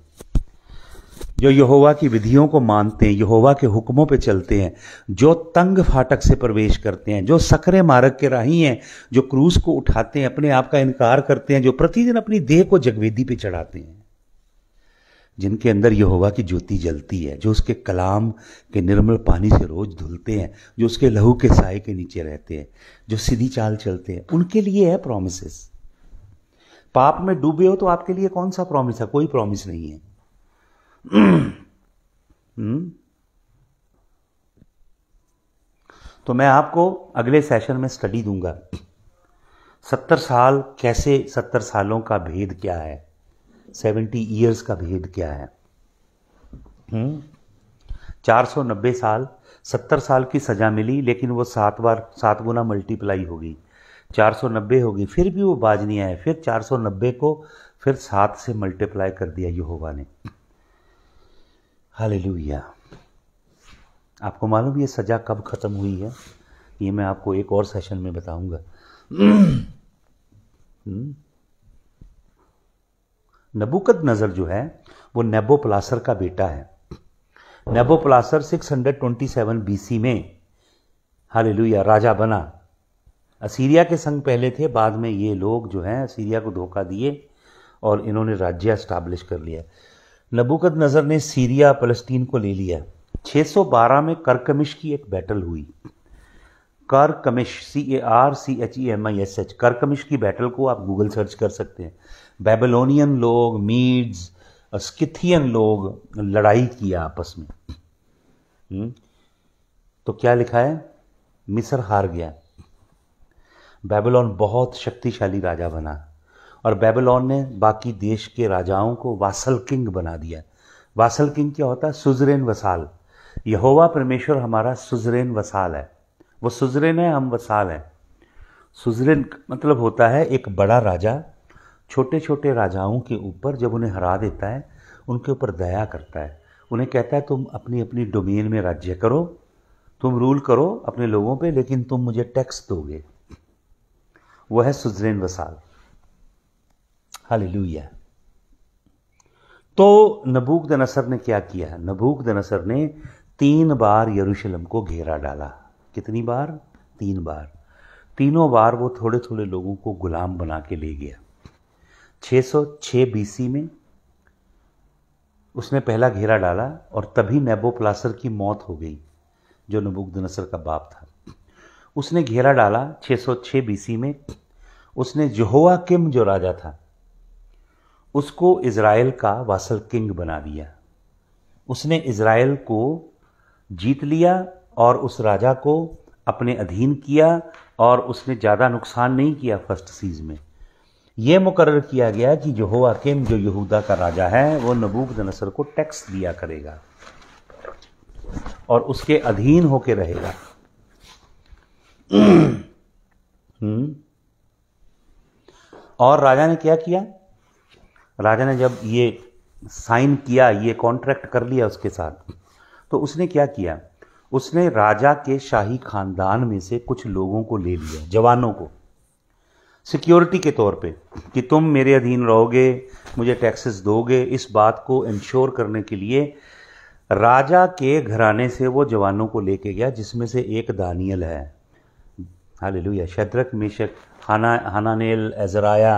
Speaker 1: जो यहोवा की विधियों को मानते हैं यहोवा के हुक्मों पे चलते हैं जो तंग फाटक से प्रवेश करते हैं जो सकरे मार्ग के राही हैं जो क्रूस को उठाते हैं अपने आप का इनकार करते हैं जो प्रतिदिन अपनी देह को जगवेदी पे चढ़ाते हैं जिनके अंदर यह होगा कि ज्योति जलती है जो उसके कलाम के निर्मल पानी से रोज़ धुलते हैं जो उसके लहू के साय के नीचे रहते हैं जो सीधी चाल चलते हैं उनके लिए है प्रोमिसेस पाप में डूबे हो तो आपके लिए कौन सा प्रॉमिस है कोई प्रॉमिस नहीं है हम्म। तो मैं आपको अगले सेशन में स्टडी दूंगा सत्तर साल कैसे सत्तर सालों का भेद क्या है सेवेंटी ईयर्स का भेद क्या है हम्म? चार सौ नब्बे साल सत्तर साल की सज़ा मिली लेकिन वो सात बार सात गुना मल्टीप्लाई होगी चार सौ नब्बे होगी फिर भी वो बाज नहीं आया फिर चार सौ नब्बे को फिर सात से मल्टीप्लाई कर दिया यहोवा ने हालेलुया आपको मालूम ये सज़ा कब ख़त्म हुई है ये मैं आपको एक और सेशन में बताऊंगा हम्म? नबुकद नज़र जो है वो नेबो प्लासर का बेटा है नेबो प्लासर 627 बीसी में हालेलुया राजा बना असीरिया के संग पहले थे बाद में ये लोग जो हैं असीरिया को धोखा दिए और इन्होंने राज्य स्टाब्लिश कर लिया नबुकद नज़र ने सीरिया फलस्तीन को ले लिया 612 में करकमिश की एक बैटल हुई Carchemish C A R C H E e M I S H Carchemish की बैटल को आप गूगल सर्च कर सकते हैं बेबलोनियन लोग मीड्स स्किथियन लोग लड़ाई किया आपस में हम्म? तो क्या लिखा है मिस्र हार गया बेबलोन बहुत शक्तिशाली राजा बना और बेबलोन ने बाकी देश के राजाओं को वासल किंग बना दिया वासल किंग क्या होता है सुजरेन वसाल यहोवा परमेश्वर हमारा सुजरेन वसाल है वो सुजरेन है हम वसाल हैं सुजरेन मतलब होता है एक बड़ा राजा छोटे छोटे राजाओं के ऊपर जब उन्हें हरा देता है उनके ऊपर दया करता है उन्हें कहता है तुम अपनी अपनी डोमेन में राज्य करो तुम रूल करो अपने लोगों पे लेकिन तुम मुझे टैक्स दोगे वह है सुजरेन वसाल हाली तो नबूक दनसर ने क्या किया नबूक दनसर ने तीन बार यरूशलम को घेरा डाला कितनी बार तीन बार तीनों बार वो थोड़े थोड़े लोगों को गुलाम बना के ले गया 606 बीसी में उसने पहला घेरा डाला और तभी प्लासर की मौत हो गई जो नबुकदनसर का बाप था उसने घेरा डाला 606 बीसी में उसने जहोवा किम जो राजा था उसको इसराइल का वासल किंग बना दिया उसने इसराइल को जीत लिया और उस राजा को अपने अधीन किया और उसने ज़्यादा नुकसान नहीं किया फर्स्ट सीज में ये मुकर किया गया कि जो होकिम जो यहूदा का राजा है वो नबूक नसर को टैक्स दिया करेगा और उसके अधीन होके रहेगा हम्म। और राजा ने क्या किया राजा ने जब ये साइन किया ये कॉन्ट्रैक्ट कर लिया उसके साथ तो उसने क्या किया उसने राजा के शाही खानदान में से कुछ लोगों को ले लिया जवानों को सिक्योरिटी के तौर पे कि तुम मेरे अधीन रहोगे मुझे टैक्सेस दोगे इस बात को इंश्योर करने के लिए राजा के घराने से वो जवानों को लेके गया जिसमें से एक दानियल है हालेलुया शद्रक मिशक हाना हनानेल एजराया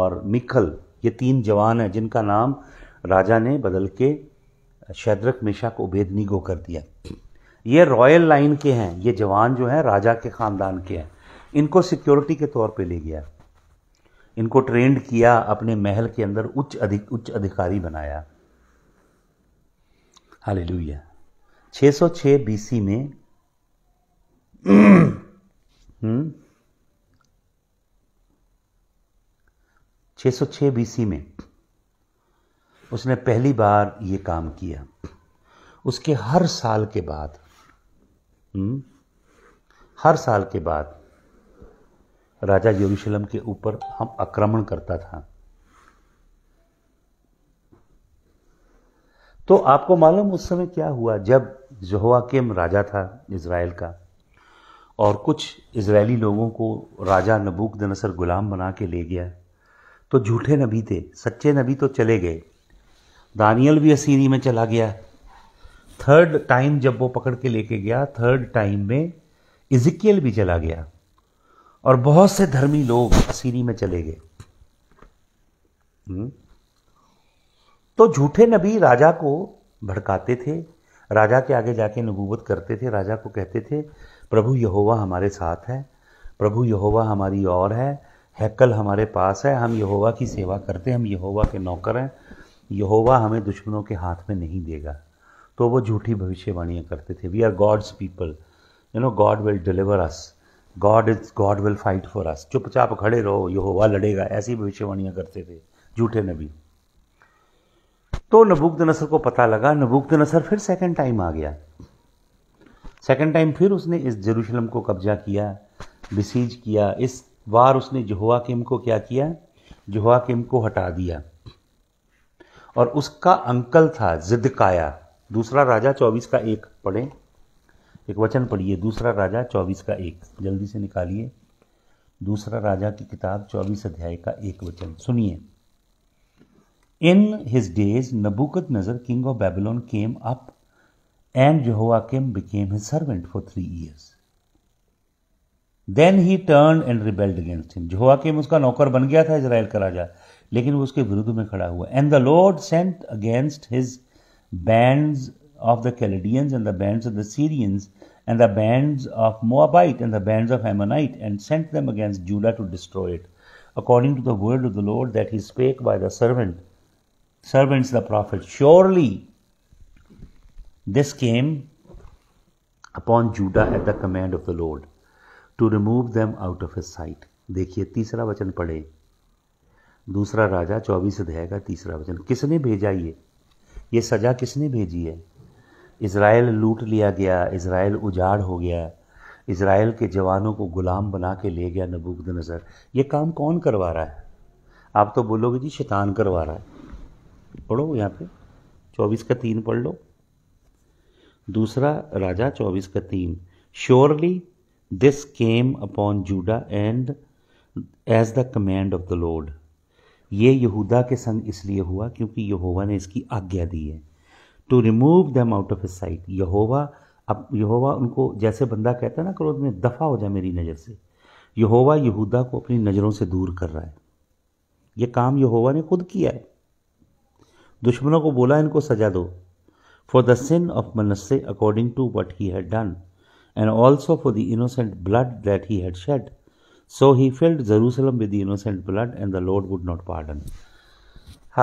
Speaker 1: और मिखल ये तीन जवान हैं जिनका नाम राजा ने बदल के शद्रक को उबेदनीगो कर दिया ये रॉयल लाइन के हैं ये जवान जो हैं राजा के ख़ानदान के हैं इनको सिक्योरिटी के तौर पे ले गया इनको ट्रेंड किया अपने महल के अंदर उच्च अधिक उच्च अधिकारी बनाया हाल लुया छः सौ छः में हम्म, छः सौ छः बीसी में उसने पहली बार ये काम किया उसके हर साल के बाद हम्म, हर साल के बाद राजा यरूशलेम के ऊपर हम आक्रमण करता था तो आपको मालूम उस समय क्या हुआ जब जहोआकिम राजा था इसराइल का और कुछ इसराइली लोगों को राजा नबूक दनसर गुलाम बना के ले गया तो झूठे नबी थे सच्चे नबी तो चले गए दानियल भी असीरी में चला गया थर्ड टाइम जब वो पकड़ के लेके गया थर्ड टाइम में इजिकियल भी चला गया और बहुत से धर्मी लोग सीरी में चले गए हम्म? तो झूठे नबी राजा को भड़काते थे राजा के आगे जाके नबूवत करते थे राजा को कहते थे प्रभु यहोवा हमारे साथ है प्रभु यहोवा हमारी और है हैकल हमारे पास है हम यहोवा की सेवा करते हैं हम यहोवा के नौकर हैं यहोवा हमें दुश्मनों के हाथ में नहीं देगा तो वो झूठी भविष्यवाणियाँ करते थे we are God's people you know God will deliver us God is God will fight for us चुपचाप खड़े रहो यहोवा लड़ेगा ऐसी भविष्यवाणियां करते थे झूठे नबी तो नबूक नसर को पता लगा नबूक नसर फिर सेकेंड टाइम आ गया सेकेंड टाइम फिर उसने इस जेरूशलम को कब्जा किया बिसीज किया इस बार उसने जहुआ किम को क्या किया जहुआ किम को हटा दिया और उसका अंकल था जिदकाया दूसरा राजा चौबीस का एक पढ़ें एक वचन पढ़िए दूसरा राजा चौबीस का एक जल्दी से निकालिए दूसरा राजा की किताब चौबीस अध्याय का एक वचन सुनिए in his days Nebuchadnezzar king of Babylon came up and Jehoiakim became his servant for three years then he turn and rebelled against him Jehoiakim उसका नौकर बन गया था इसराइल का राजा लेकिन वो उसके विरुद्ध में खड़ा हुआ and the Lord sent against his band of the Chaldeans and the band of the Syrians and the bands of Moabite and the bands of Ammonite, and sent them against Judah to destroy it, according to the word of the Lord that he spake by the servant, servants the prophet. Surely this came upon Judah at the command of the Lord, to remove them out of his sight. देखिए तीसरा वचन पढ़े दूसरा राजा चौबीस अध्याय का तीसरा वचन किसने भेजा ये ये सजा किसने भेजी है इसराइल लूट लिया गया इसराइल उजाड़ हो गया इसराइल के जवानों को गुलाम बना के ले गया नबूक नज़र ये काम कौन करवा रहा है आप तो बोलोगे जी शैतान करवा रहा है पढ़ो यहाँ पे चौबीस का तीन पढ़ लो दूसरा राजा चौबीस का तीन surely this came upon Judah and as the command of the Lord ये यहूदा के संग इसलिए हुआ क्योंकि यहोवा ने इसकी आज्ञा दी है to remove them out of his sight यहोवा अब यहोवा उनको जैसे बंदा कहता है ना क्रोध में दफ़ा हो जाए मेरी नज़र से यहोवा यहूदा को अपनी नज़रों से दूर कर रहा है ये काम यहोवा ने खुद किया है दुश्मनों को बोला इनको सजा दो for the sin of Manasseh according to what he had done and also for the innocent blood that he had shed so he filled Jerusalem with the innocent blood and the Lord would not pardon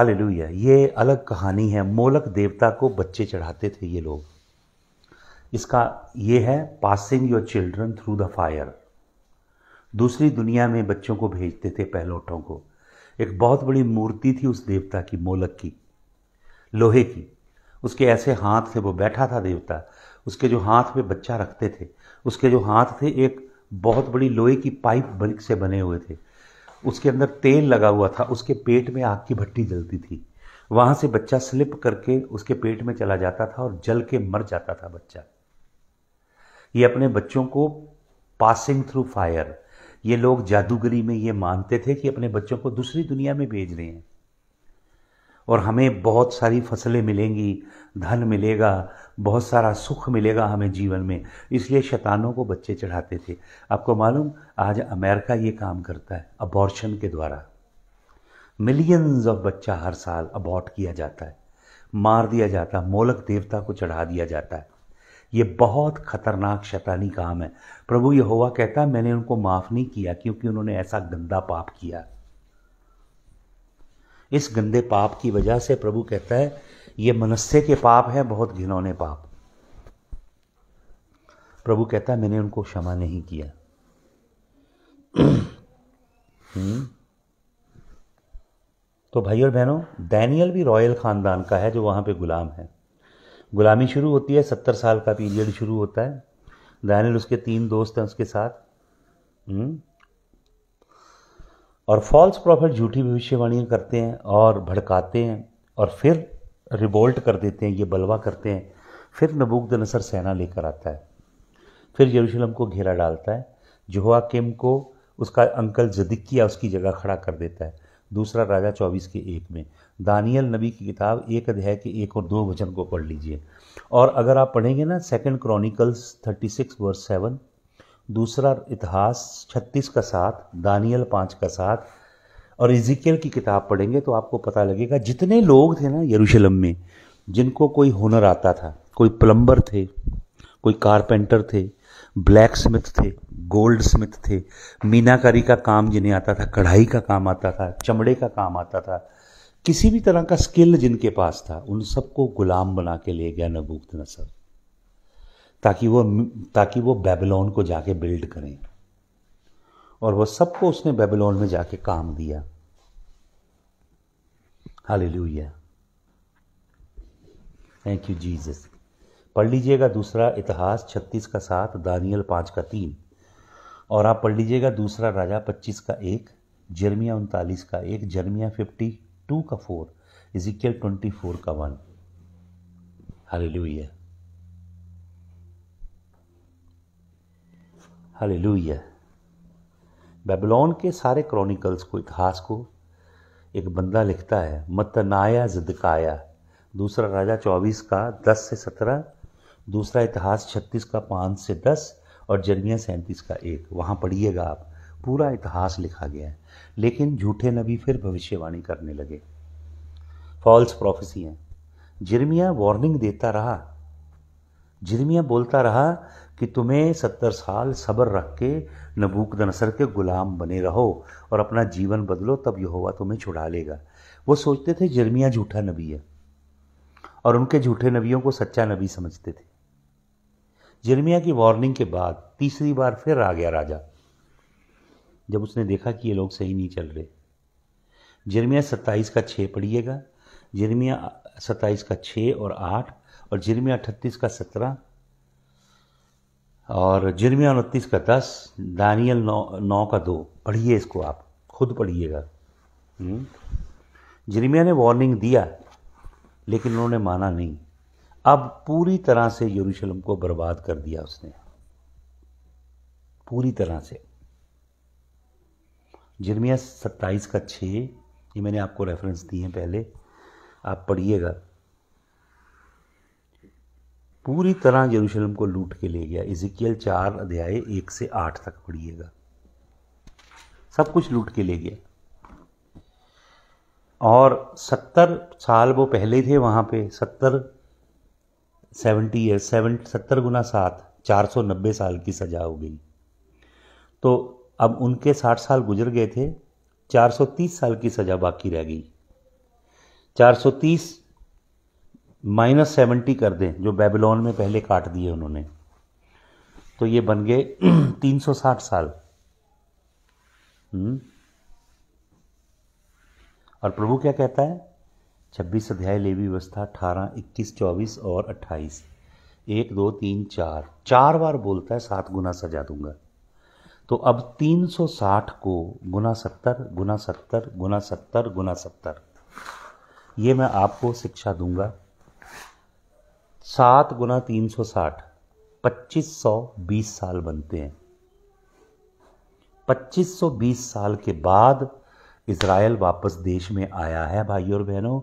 Speaker 1: लुया ये अलग कहानी है मोलक देवता को बच्चे चढ़ाते थे ये लोग इसका ये है passing your children through the fire दूसरी दुनिया में बच्चों को भेजते थे पहलोटों को एक बहुत बड़ी मूर्ति थी उस देवता की मोलक की लोहे की उसके ऐसे हाथ थे वो बैठा था देवता उसके जो हाथ में बच्चा रखते थे उसके जो हाथ थे एक बहुत बड़ी लोहे की पाइप से बने हुए थे उसके अंदर तेल लगा हुआ था उसके पेट में आग की भट्टी जलती थी वहां से बच्चा स्लिप करके उसके पेट में चला जाता था और जल के मर जाता था बच्चा ये अपने बच्चों को पासिंग थ्रू फायर ये लोग जादूगरी में ये मानते थे कि अपने बच्चों को दूसरी दुनिया में भेज रहे हैं और हमें बहुत सारी फसलें मिलेंगी धन मिलेगा बहुत सारा सुख मिलेगा हमें जीवन में इसलिए शैतानों को बच्चे चढ़ाते थे आपको मालूम आज अमेरिका ये काम करता है अबॉर्शन के द्वारा मिलियंस ऑफ बच्चा हर साल अबॉर्ट किया जाता है मार दिया जाता है मोलक देवता को चढ़ा दिया जाता है ये बहुत खतरनाक शैतानी काम है प्रभु यह कहता है मैंने उनको माफ़ नहीं किया क्योंकि उन्होंने ऐसा गंदा पाप किया इस गंदे पाप की वजह से प्रभु कहता है ये मनुष्य के पाप हैं बहुत घिनौने पाप प्रभु कहता है मैंने उनको क्षमा नहीं किया हम्म। तो भाई और बहनों डैनियल भी रॉयल ख़ानदान का है जो वहां पे गुलाम है गुलामी शुरू होती है सत्तर साल का पीरियड शुरू होता है डैनियल उसके तीन दोस्त हैं उसके साथ हम्म। और फॉल्स प्रॉफिट झूठी भविष्यवाणियाँ करते हैं और भड़काते हैं और फिर रिबोल्ट कर देते हैं ये बलवा करते हैं फिर नबूक नसर सेना लेकर आता है फिर यरूशलम को घेरा डालता है जोहा किम को उसका अंकल जदिकिया उसकी जगह खड़ा कर देता है दूसरा राजा चौबीस के एक में दानियल नबी की किताब एक अध्याय के एक और दो वचन को पढ़ लीजिए और अगर आप पढ़ेंगे ना second Chronicles thirty six verse seven दूसरा इतिहास छत्तीस का साथ दानियल पाँच का साथ और इजिकल की किताब पढ़ेंगे तो आपको पता लगेगा जितने लोग थे ना यरूशलम में जिनको कोई हुनर आता था कोई प्लम्बर थे कोई कारपेंटर थे ब्लैक स्मिथ थे गोल्ड स्मिथ थे मीनाकारी का काम जिन्हें आता था कढ़ाई का काम आता था चमड़े का काम आता था किसी भी तरह का स्किल जिनके पास था उन सबको गुलाम बना के ले गया नबूक नसर ताकि वो ताकि वो बेबलोन को जाके बिल्ड करें और वह सबको उसने बेबलोन में जाके काम दिया हालेलुया थैंक यू जीसस पढ़ लीजिएगा दूसरा इतिहास छत्तीस का सात दानियल पाँच का तीन और आप पढ़ लीजिएगा दूसरा राजा पच्चीस का एक जर्मिया उनतालीस का एक जर्मिया फिफ्टी टू का फोर इजिकल ट्वेंटी फोर का वन हालेलुया हालेलुया बेबलोन के सारे क्रॉनिकल्स को इतिहास को एक बंदा लिखता है मतनाया जिदकाया दूसरा राजा 24 का दस से सत्रह दूसरा इतिहास छत्तीस का 5 से दस और जर्मिया सैंतीस का एक वहाँ पढ़िएगा आप पूरा इतिहास लिखा गया है लेकिन झूठे नबी फिर भविष्यवाणी करने लगे फॉल्स प्रोफेसियाँ जिरमिया वार्निंग देता रहा जिरमिया बोलता रहा कि तुम्हें सत्तर साल सब्र रख के नबूक दनसर के गुलाम बने रहो और अपना जीवन बदलो तब हुआ तुम्हें छुड़ा लेगा वो सोचते थे जर्मिया झूठा नबी है और उनके झूठे नबियों को सच्चा नबी समझते थे जर्मिया की वार्निंग के बाद तीसरी बार फिर आ गया राजा जब उसने देखा कि ये लोग सही नहीं चल रहे जर्मिया सत्ताईस का छः पढ़िएगा जर्मिया सत्ताईस का छः और आठ और जर्मिया अठत्तीस का सत्रह और जिरमिया उनतीस का दस दानियल नौ नौ का दो पढ़िए इसको आप खुद पढ़िएगा हम्म। जिरमिया ने वार्निंग दिया लेकिन उन्होंने माना नहीं अब पूरी तरह से यरूशलेम को बर्बाद कर दिया उसने पूरी तरह से जिरमिया सत्ताईस का छः ये मैंने आपको रेफरेंस दिए हैं पहले आप पढ़िएगा पूरी तरह यरूशलेम को लूट के ले गया इजिकियल चार अध्याय एक से आठ तक पढ़िएगा सब कुछ लूट के ले गया और सत्तर साल वो पहले थे वहाँ पे सत्तर सेवेंटी ईयर सेवन सत्तर गुना सात चार सौ नब्बे साल की सज़ा हो गई तो अब उनके साठ साल गुजर गए थे चार सौ तीस साल की सज़ा बाकी रह गई चार सौ तीस माइनस सेवेंटी कर दें जो बेबीलोन में पहले काट दिए उन्होंने तो ये बन गए तीन सौ साठ साल हम्म। और प्रभु क्या कहता है छब्बीस अध्याय लेवी व्यवस्था अठारह इक्कीस चौबीस और अट्ठाईस एक दो तीन चार चार बार बोलता है सात गुना सजा दूंगा तो अब तीन सौ साठ को गुना सत्तर गुना सत्तर गुना सत्तर गुना सत्तर ये मैं आपको शिक्षा दूंगा सात गुना तीन सौ साठ पच्चीस सौ बीस साल बनते हैं पच्चीस सौ बीस साल के बाद इसराइल वापस देश में आया है भाई और बहनों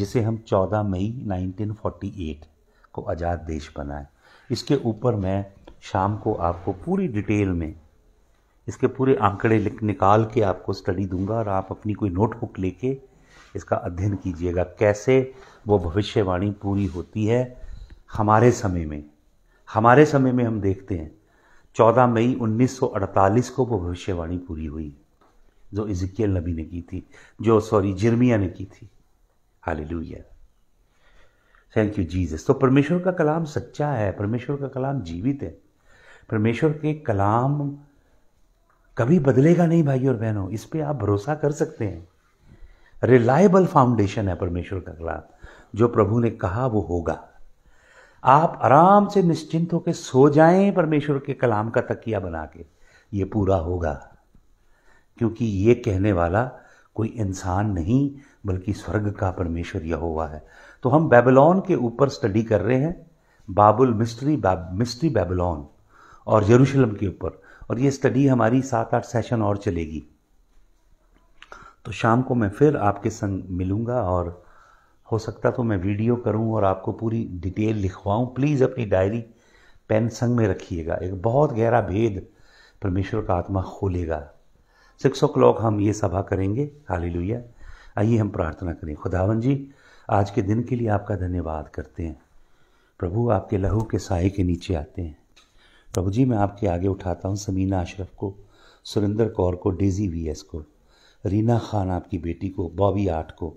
Speaker 1: जिसे हम चौदह मई 1948 को आज़ाद देश बनाए इसके ऊपर मैं शाम को आपको पूरी डिटेल में इसके पूरे आंकड़े निकाल के आपको स्टडी दूंगा और आप अपनी कोई नोटबुक लेके इसका अध्ययन कीजिएगा कैसे वो भविष्यवाणी पूरी होती है हमारे समय में हमारे समय में हम देखते हैं 14 मई 1948 को वो भविष्यवाणी पूरी हुई जो इजिकियल नबी ने की थी जो सॉरी जिरमिया ने की थी हाल थैंक यू जीजस तो परमेश्वर का कलाम सच्चा है परमेश्वर का कलाम जीवित है परमेश्वर के कलाम कभी बदलेगा नहीं भाई और बहनों इस पर आप भरोसा कर सकते हैं रिलायबल फाउंडेशन है परमेश्वर का कलाम जो प्रभु ने कहा वो होगा आप आराम से निश्चिंत होकर सो जाएं परमेश्वर के कलाम का तकिया बना के ये पूरा होगा क्योंकि ये कहने वाला कोई इंसान नहीं बल्कि स्वर्ग का परमेश्वर यह हुआ है तो हम बेबलॉन के ऊपर स्टडी कर रहे हैं बाबुल मिस्ट्री बाब, मिस्ट्री बेबलॉन और यरूशलेम के ऊपर और ये स्टडी हमारी सात आठ सेशन और चलेगी तो शाम को मैं फिर आपके संग मिलूंगा और हो सकता तो मैं वीडियो करूं और आपको पूरी डिटेल लिखवाऊं प्लीज़ अपनी डायरी पेन संग में रखिएगा एक बहुत गहरा भेद परमेश्वर का आत्मा खोलेगा सिक्स ओ क्लॉक हम ये सभा करेंगे लुइया आइए हम प्रार्थना करें खुदावन जी आज के दिन के लिए आपका धन्यवाद करते हैं प्रभु आपके लहू के साय के नीचे आते हैं प्रभु जी मैं आपके आगे उठाता हूँ समीना अशरफ को सुरेंद्र कौर को डेजी वीएस को रीना खान आपकी बेटी को बॉबी आर्ट को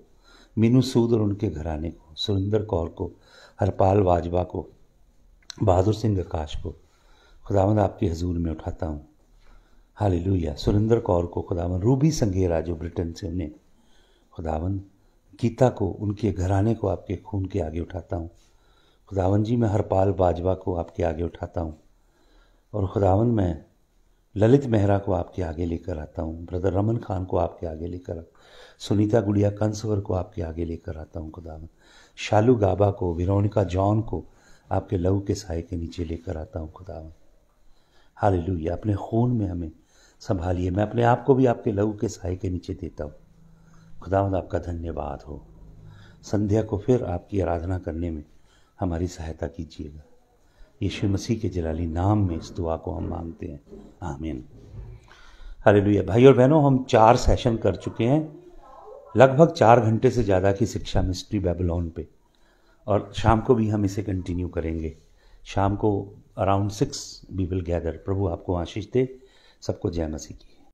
Speaker 1: मीनू सूद और उनके घराने को सुरेंद्र कौर को हरपाल वाजवा को बहादुर सिंह आकाश को खुदावंद आपकी हजूर में उठाता हूँ हाली लुया सुरेंद्र कौर को खुदावन रूबी संघेरा जो ब्रिटेन से उन्हें खुदावन गीता को उनके घराने को आपके खून के आगे उठाता हूँ खुदावन जी मैं हरपाल बाजवा को आपके आगे उठाता हूँ और खुदावन मैं ललित मेहरा को आपके आगे लेकर आता हूँ ब्रदर रमन खान को आपके आगे लेकर सुनीता गुड़िया कंसवर को आपके आगे लेकर आता हूँ खुदावन शालू गाबा को विरोनिका जॉन को आपके लहू के साय के नीचे लेकर आता हूँ खुदावन हाल अपने खून में हमें संभालिए मैं अपने आप को भी आपके लहू के साय के नीचे देता हूँ खुदावंद आपका धन्यवाद हो संध्या को फिर आपकी आराधना करने में हमारी सहायता कीजिएगा यीशु मसीह के जलाली नाम में इस दुआ को हम मांगते हैं आमीन हालेलुया भाई और बहनों हम चार सेशन कर चुके हैं लगभग चार घंटे से ज़्यादा की शिक्षा मिस्ट्री बेबलोन पे और शाम को भी हम इसे कंटिन्यू करेंगे शाम को around six we will gather प्रभु आपको आशीष दे सबको जय मसीह की